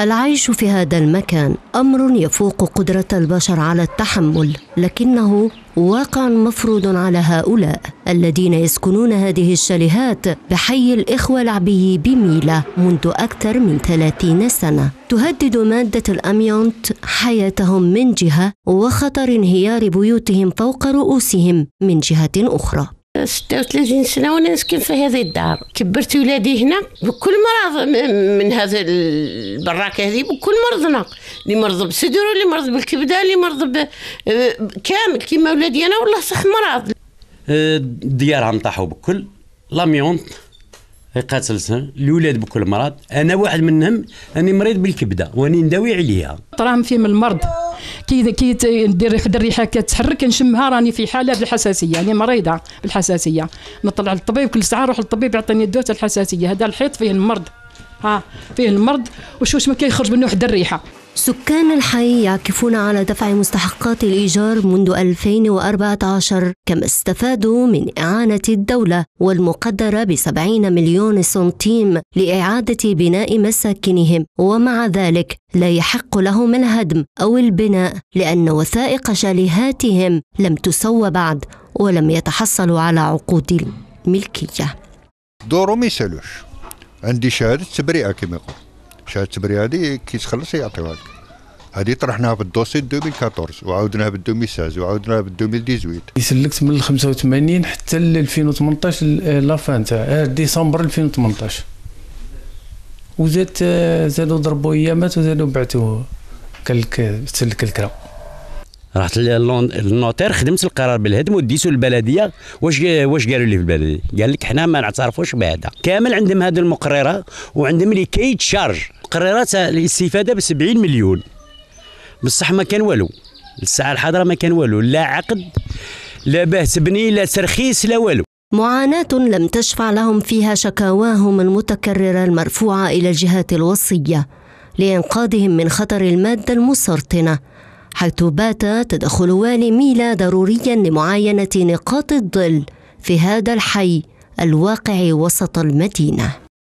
العيش في هذا المكان امر يفوق قدره البشر على التحمل لكنه واقع مفروض على هؤلاء الذين يسكنون هذه الشاليهات بحي الإخوة العبي بميلة منذ أكثر من 30 سنة تهدد مادة الأميونت حياتهم من جهة وخطر انهيار بيوتهم فوق رؤوسهم من جهة أخرى 36 سنة وأنا نسكن في هذه الدار كبرت ولادي هنا بكل مرض من هذا البراكة هذه بكل مرضنا اللي مرض بالصدر اللي مرض بالكبدة اللي مرض كامل كيما ولادي أنا والله صح مرض أه، ديارها نطاحوا بكل لاميونت سن الاولاد بكل مرض انا واحد منهم اني مريض بالكبده واني نداوي عليها في فيهم المرض كي كي ندير الريحه كتحرك نشمها راني في حاله بالحساسيه يعني مريضه بالحساسيه نطلع للطبيب كل ساعه نروح للطبيب يعطيني الدواء الحساسيه هذا الحيط فيه المرض ها فيه المرض وشوش ما كيخرج منه واحد الريحه سكان الحي يعكفون على دفع مستحقات الإيجار منذ 2014 كما استفادوا من إعانة الدولة والمقدرة ب 70 مليون سنتيم لإعادة بناء مساكنهم ومع ذلك لا يحق لهم الهدم أو البناء لأن وثائق شاليهاتهم لم تسوى بعد ولم يتحصلوا على عقود الملكية دوره ما يسالوش عندي شهادة تبرئة كما يقول الشهاده التمريه هذه كيتخلص يعطيوها لك هذه طرحناها في الدوسي 2014 وعاودناها في 2016 وعاودناها في 2018 يسلكت من 85 حتى ل 2018 لافان تاع ديسمبر 2018 وزاد آه، زادوا ضربوا ايامات وزادوا بعثوه كلك تسلك الكره رحت للنوتير خدمت القرار بالهدم وديته للبلديه واش واش قالوا لي في البلديه قال لك حنا ما نعترفوش بهذا كامل عندهم هذه المقرره وعندهم اللي كيتشارج مقررات الاستفاده ب 70 مليون بصح ما كان والو الساعه الحاضره ما كان والو لا عقد لا باه تبني لا ترخيص لا والو معاناة لم تشفع لهم فيها شكاواهم المتكررة المرفوعة إلى الجهات الوصية لإنقاذهم من خطر المادة المسرطنة حيث بات تدخل والي ميلا ضروريا لمعاينة نقاط الظل في هذا الحي الواقع وسط المدينه